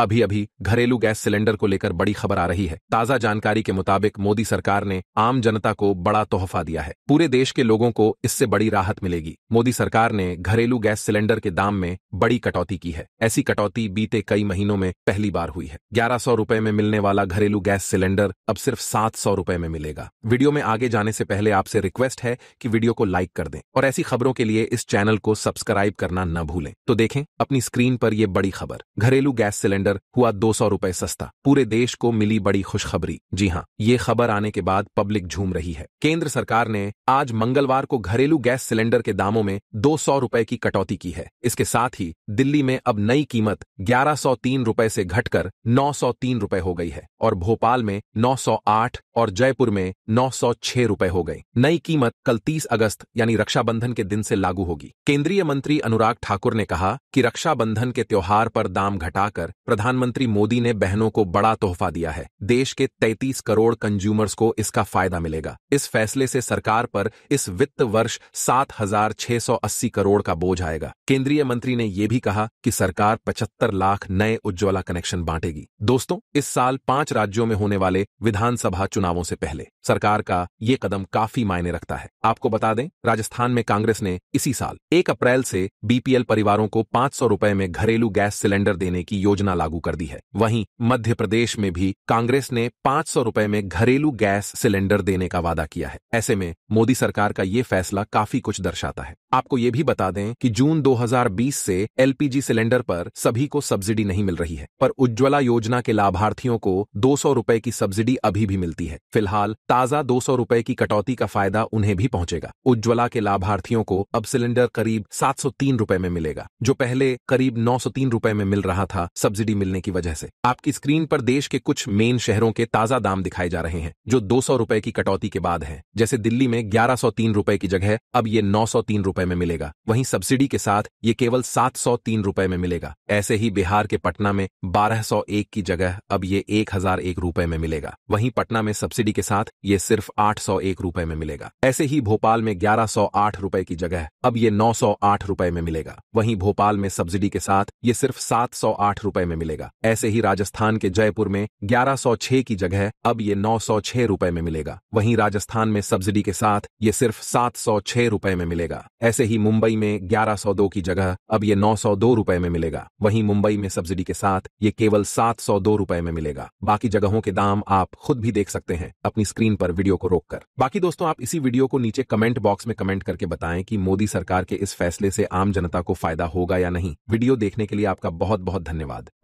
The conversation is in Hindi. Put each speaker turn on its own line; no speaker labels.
अभी अभी घरेलू गैस सिलेंडर को लेकर बड़ी खबर आ रही है ताजा जानकारी के मुताबिक मोदी सरकार ने आम जनता को बड़ा तोहफा दिया है पूरे देश के लोगों को इससे बड़ी राहत मिलेगी मोदी सरकार ने घरेलू गैस सिलेंडर के दाम में बड़ी कटौती की है ऐसी कटौती बीते कई महीनों में पहली बार हुई है ग्यारह सौ में मिलने वाला घरेलू गैस सिलेंडर अब सिर्फ सात सौ में मिलेगा वीडियो में आगे जाने से पहले आपसे रिक्वेस्ट है कि वीडियो को लाइक कर दें और ऐसी खबरों के लिए इस चैनल को सब्सक्राइब करना न भूलें तो देखें अपनी स्क्रीन पर यह बड़ी खबर घरेलू गैस सिलेंडर सिलेंडर हुआ दो सौ रूपए सस्ता पूरे देश को मिली बड़ी खुशखबरी जी हाँ ये खबर आने के बाद पब्लिक झूम रही है केंद्र सरकार ने आज मंगलवार को घरेलू गैस सिलेंडर के दामों में दो सौ रूपए की कटौती की है इसके साथ ही दिल्ली में अब नई कीमत ग्यारह सौ तीन ऐसी से घटकर नौ सौ तीन रूपए हो गई है और भोपाल में नौ सौ आठ और जयपुर में नौ सौ छह रूपए हो गयी नई कीमत कल तीस अगस्त यानी रक्षाबंधन के दिन से लागू होगी केंद्रीय मंत्री अनुराग ठाकुर ने कहा कि रक्षाबंधन के त्योहार पर दाम घटाकर प्रधान प्रधानमंत्री मोदी ने बहनों को बड़ा तोहफा दिया है देश के 33 करोड़ कंज्यूमर्स को इसका फायदा मिलेगा इस फैसले से सरकार पर इस वित्त वर्ष 7,680 करोड़ का बोझ आएगा केंद्रीय मंत्री ने यह भी कहा कि सरकार 75 लाख नए उज्ज्वला कनेक्शन बांटेगी दोस्तों इस साल पांच राज्यों में होने वाले विधानसभा चुनावों से पहले सरकार का ये कदम काफी मायने रखता है आपको बता दें राजस्थान में कांग्रेस ने इसी साल एक अप्रैल से बीपीएल परिवारों को पांच सौ में घरेलू गैस सिलेंडर देने की योजना लागू लागू कर दी है वहीं मध्य प्रदेश में भी कांग्रेस ने पांच सौ में घरेलू गैस सिलेंडर देने का वादा किया है ऐसे में मोदी सरकार का ये फैसला काफी कुछ दर्शाता है आपको ये भी बता दें कि जून 2020 से एलपीजी सिलेंडर पर सभी को सब्सिडी नहीं मिल रही है पर उज्ज्वला योजना के लाभार्थियों को दो सौ की सब्सिडी अभी भी मिलती है फिलहाल ताजा दो सौ की कटौती का फायदा उन्हें भी पहुंचेगा उज्ज्वला के लाभार्थियों को अब सिलेंडर करीब सात सौ तीन में मिलेगा जो पहले करीब नौ सौ तीन में मिल रहा था सब्सिडी मिलने की वजह से आपकी स्क्रीन पर देश के कुछ मेन शहरों के ताजा दाम दिखाए जा रहे हैं जो दो सौ की कटौती के बाद है जैसे दिल्ली में ग्यारह सौ तीन की जगह अब ये नौ सौ तीन में मिलेगा वहीं सब्सिडी के साथ ये केवल सात सौ तीन में मिलेगा ऐसे ही बिहार के पटना में बारह सौ एक की जगह अब ये एक हजार एक में मिलेगा वहीं पटना में सब्सिडी के साथ ये सिर्फ आठ सौ एक में मिलेगा ऐसे ही भोपाल में ग्यारह सौ आठ रूपए की जगह अब ये नौ सौ आठ रुपए में मिलेगा वहीं भोपाल में सब्सिडी के साथ ये सिर्फ सात सौ आठ रुपए में मिलेगा ऐसे ही राजस्थान के जयपुर में 1106 की जगह अब ये 906 रुपए में मिलेगा वहीं राजस्थान में सब्सिडी के साथ ये सिर्फ 706 रुपए में मिलेगा ऐसे ही मुंबई में 1102 की जगह अब ये 902 रुपए में मिलेगा वहीं मुंबई में सब्सिडी के साथ ये केवल 702 रुपए में मिलेगा बाकी जगहों के दाम आप खुद भी देख सकते हैं अपनी स्क्रीन पर वीडियो को कर बाकी दोस्तों आप इसी वीडियो को नीचे कमेंट बॉक्स में कमेंट करके बताएं की मोदी सरकार के इस फैसले से आम जनता को फायदा होगा या नहीं वीडियो देखने के लिए आपका बहुत बहुत धन्यवाद